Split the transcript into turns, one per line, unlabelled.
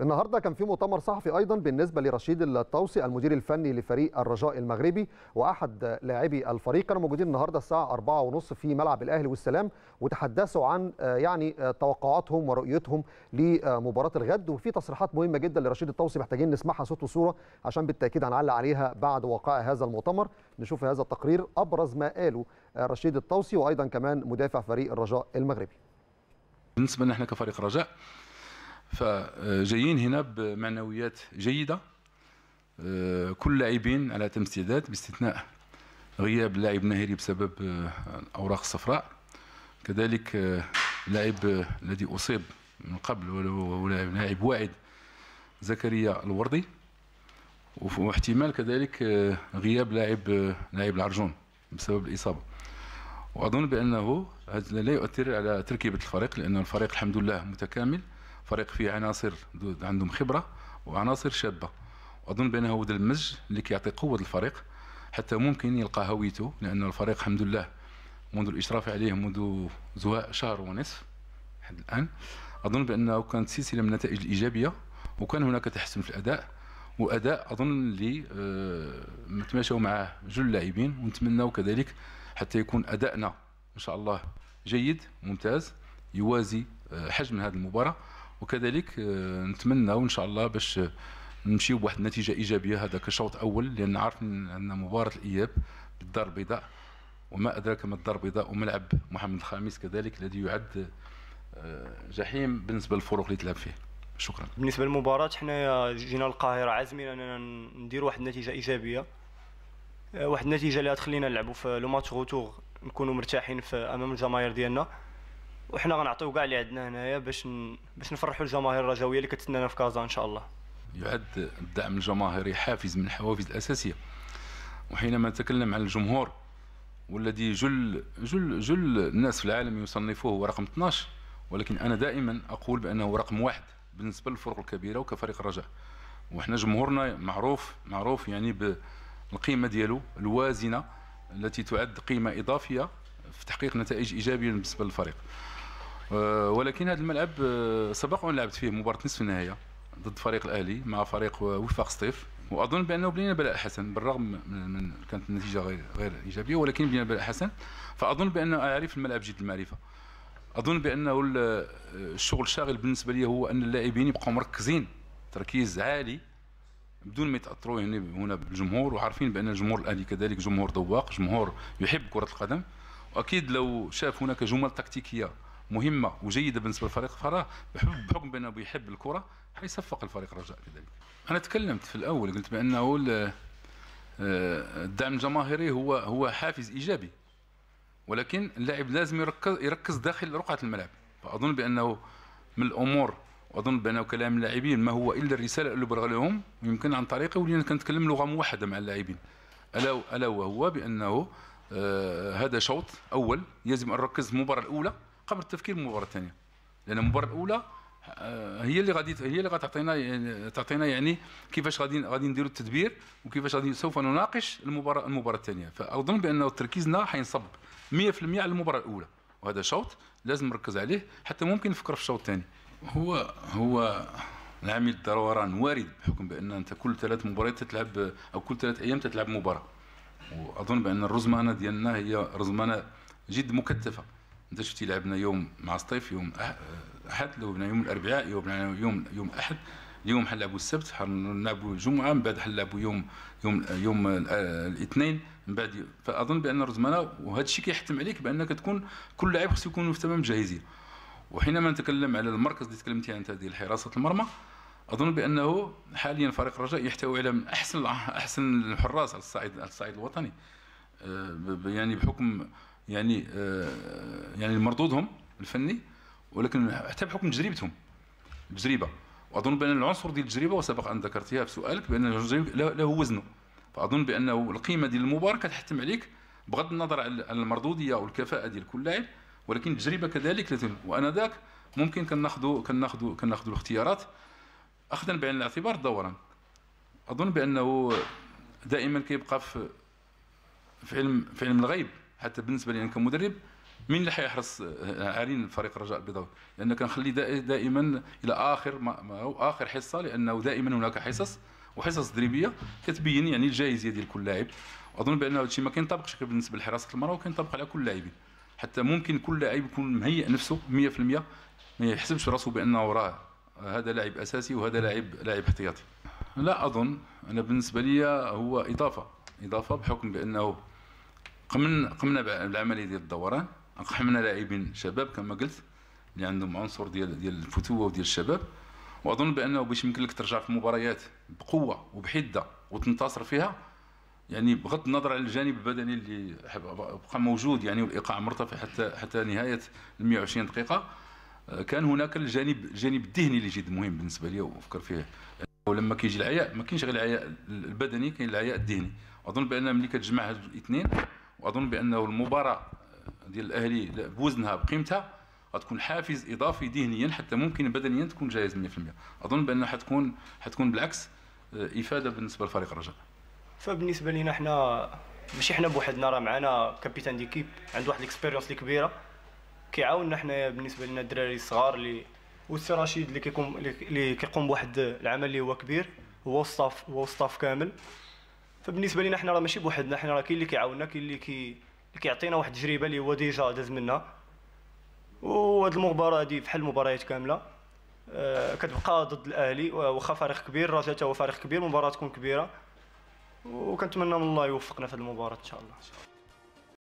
النهارده كان في مؤتمر صحفي ايضا بالنسبه لرشيد الطوسي المدير الفني لفريق الرجاء المغربي واحد لاعبي الفريق كانوا موجودين النهارده الساعه 4:30 في ملعب الاهلي والسلام وتحدثوا عن آه، يعني آه، توقعاتهم ورؤيتهم لمباراه الغد وفي تصريحات مهمه جدا لرشيد الطوسي محتاجين نسمعها صوت وصوره عشان بالتاكيد هنعلق عليها بعد وقائع هذا المؤتمر نشوف هذا التقرير ابرز ما قاله آه، رشيد الطوسي وايضا كمان مدافع فريق
الرجاء المغربي بالنسبه لنا احنا كفريق رجاء فجايين هنا بمعنويات جيده آه، كل لاعبين على تمسيدات باستثناء غياب اللاعب ناهري بسبب الاوراق آه، الصفراء كذلك اللاعب آه، الذي اصيب من قبل لاعب واعد زكريا الوردي واحتمال كذلك غياب لاعب لاعب العرجون بسبب الاصابه واظن بانه هذا لا يؤثر على تركيبه الفريق لان الفريق الحمد لله متكامل فريق فيه عناصر عندهم خبره وعناصر شابه اظن بان هو هذا المزج اللي كيعطي قوه للفريق حتى ممكن يلقى هويته لان الفريق الحمد لله منذ الاشراف عليه منذ زواء شهر ونصف حد الان اظن بانه كانت سلسله من النتائج الايجابيه وكان هناك تحسن في الاداء واداء اظن اللي متماشوا آه، معه جل اللاعبين ونتمناو كذلك حتى يكون ادائنا ان شاء الله جيد ممتاز يوازي آه، حجم هذه المباراه وكذلك آه، نتمنى وان شاء الله باش آه، نمشيو بواحد النتيجه ايجابيه هذا كشوط اول لان عارف ان مباراه الاياب بالدار البيضاء وما ادراك ما الدار البيضاء وملعب محمد الخامس كذلك الذي يعد آه، جحيم بالنسبه للفرق اللي تلعب فيه شكرا بالنسبه
للمباراه حنايا جينا للقاهره عازمين اننا ندير واحد النتيجه ايجابيه واحد النتيجه اللي غتخلينا نلعبوا في لو ماتش غوتور نكونوا مرتاحين في امام الجماهير ديالنا وحنا غنعطيو كاع اللي عندنا هنايا باش ن... باش نفرحوا الجماهير الرجاويه اللي كتسنانا في
كازا ان شاء الله يعد الدعم الجماهيري حافز من الحوافز الاساسيه وحينما نتكلم عن الجمهور والذي جل جل جل الناس في العالم يصنفوه رقم 12 ولكن انا دائما اقول بانه رقم واحد بالنسبه للفرق الكبيره وكفريق الرجاء وحنا جمهورنا معروف معروف يعني بالقيمه ديالو الوازنه التي تعد قيمه اضافيه في تحقيق نتائج ايجابيه بالنسبه للفريق آه، ولكن هذا الملعب آه، سبق وان لعبت فيه مباراه نصف النهائي ضد فريق الاهلي مع فريق وفاق سطيف واظن بانه بنينا بلاء حسن بالرغم من, كانت النتيجه غير غير ايجابيه ولكن بنينا بلاء حسن فاظن بانه اعرف الملعب جد المعرفه اظن بانه آه، الشغل الشاغل بالنسبه لي هو ان اللاعبين يبقوا مركزين تركيز عالي بدون ما يتاثروا يعني هنا بالجمهور وعارفين بان الجمهور الاهلي كذلك جمهور ذواق جمهور يحب كره القدم واكيد لو شاف هناك جمل تكتيكيه مهمه وجيده بالنسبه للفريق فراه بحكم بانه بيحب الكره حيصفق الفريق الرجاء كذلك انا تكلمت في الاول قلت بانه آه، الدعم الجماهيري هو هو حافز ايجابي ولكن اللاعب لازم يركز يركز داخل رقعه الملعب فاظن بانه من الامور واظن بانه كلام اللاعبين ما هو الا الرساله اللي بلغ لهم يمكن عن طريقه ولينا كنتكلم لغه موحده مع اللاعبين الا الا وهو بانه آه هذا شوط اول يجب ان نركز المباراه الاولى قبل التفكير بالمباراه الثانيه لان المباراه الاولى آه، هي اللي غادي هي اللي غتعطينا تعطينا يعني كيفاش غادي غادي نديروا التدبير وكيفاش غادي سوف نناقش المباراه المباراه الثانيه فاظن بانه تركيزنا حينصب 100% على المباراه الاولى وهذا شوط لازم نركز عليه حتى ممكن نفكر في الشوط الثاني هو هو العميل الدوران وارد بحكم بان انت كل ثلاث مباريات تتلعب او كل ثلاث ايام تتلعب مباراه واظن بان الرزمانه ديالنا هي رزمانه جد مكثفه انت شفتي لعبنا يوم مع سطيف يوم أه، احد لعبنا يوم الاربعاء لعبنا يوم يوم احد اليوم حنلعبوا السبت حنلعبوا الجمعه من بعد حنلعبوا يوم يوم يوم آه، الاثنين من بعد فاظن بان الرزمنه وهذا الشيء كيحتم عليك بانك تكون كل لاعب خصو يكونوا في تمام الجاهزيه وحينما نتكلم على المركز اللي تكلمتي يعني انت ديال حراسه المرمى اظن بانه حاليا فريق الرجاء يحتوي على من احسن احسن الحراس على الصعيد على الصعيد الوطني آه، يعني بحكم يعني آه، يعني مردودهم الفني ولكن حتى بحكم تجربتهم تجربه واظن بان العنصر ديال التجربه وسبق ان ذكرتها في سؤالك بان له وزنه فاظن بانه القيمه ديال المباراه كتحتم عليك بغض النظر على المردوديه او الكفاءه ديال كل لاعب ولكن التجربه كذلك وانا ذاك ممكن كناخذوا كناخذوا كناخذوا الاختيارات اخذا بعين الاعتبار دورا اظن بانه دائما كيبقى في في علم في علم الغيب حتى بالنسبه لي انا كمدرب مين اللي حيحرص عارين آه، فريق الرجاء البيضاوي لان كنخلي دائما الى اخر ما, اخر حصه لانه دائما هناك حصص وحصص تدريبيه كتبين يعني الجاهزيه ديال كل لاعب اظن بان هذا الشيء ما كينطبقش بالنسبه لحراسه المرمى وكينطبق على كل اللاعبين حتى ممكن كل لاعب يكون مهيئ نفسه 100% ما يحسبش راسه بانه راه آه، هذا لاعب اساسي وهذا لاعب لاعب احتياطي لا اظن انا بالنسبه لي هو اضافه اضافه بحكم بانه قمنا قمنا بالعمليه ديال الدوران اقحمنا لاعبين شباب كما قلت اللي عندهم عنصر ديال ديال الفتوه وديال الشباب واظن بانه باش يمكن لك ترجع في مباريات بقوه وبحده وتنتصر فيها يعني بغض النظر على الجانب البدني اللي بقى موجود يعني والايقاع مرتفع حتى حتى نهايه ال 120 دقيقه آه، كان هناك الجانب الجانب الذهني اللي جد مهم بالنسبه لي وفكر فيه ولما كيجي العياء ما كاينش غير العياء البدني كاين العياء الذهني اظن بان ملي كتجمع هاد الاثنين واظن بانه المباراه ديال الاهلي بوزنها بقيمتها غتكون حافز اضافي ذهنيا حتى ممكن بدنيا تكون جاهز 100% اظن بانها حتكون حتكون بالعكس آه، افاده بالنسبه لفريق الرجاء
فبالنسبه لنا حنا ماشي حنا بوحدنا راه معنا كابيتان ديكيب عنده واحد الاكسبيريونس اللي كبيره كيعاوننا حنايا بالنسبه لنا الدراري الصغار اللي والسي رشيد اللي كيقوم اللي كيقوم بواحد العمل اللي هو كبير هو الصاف هو الصاف كامل فبالنسبه لنا حنا راه ماشي بوحدنا حنا راه كاين اللي كيعاوننا كاين اللي كي كيعطينا واحد التجربه اللي هو ديجا داز منها وهاد المباراه هادي بحال المباريات كامله آه، كتبقى ضد الاهلي واخا فريق كبير الرجاء حتى هو فريق كبير مباراه تكون كبيره وكنتمنى من الله يوفقنا في هذه المباراه ان شاء الله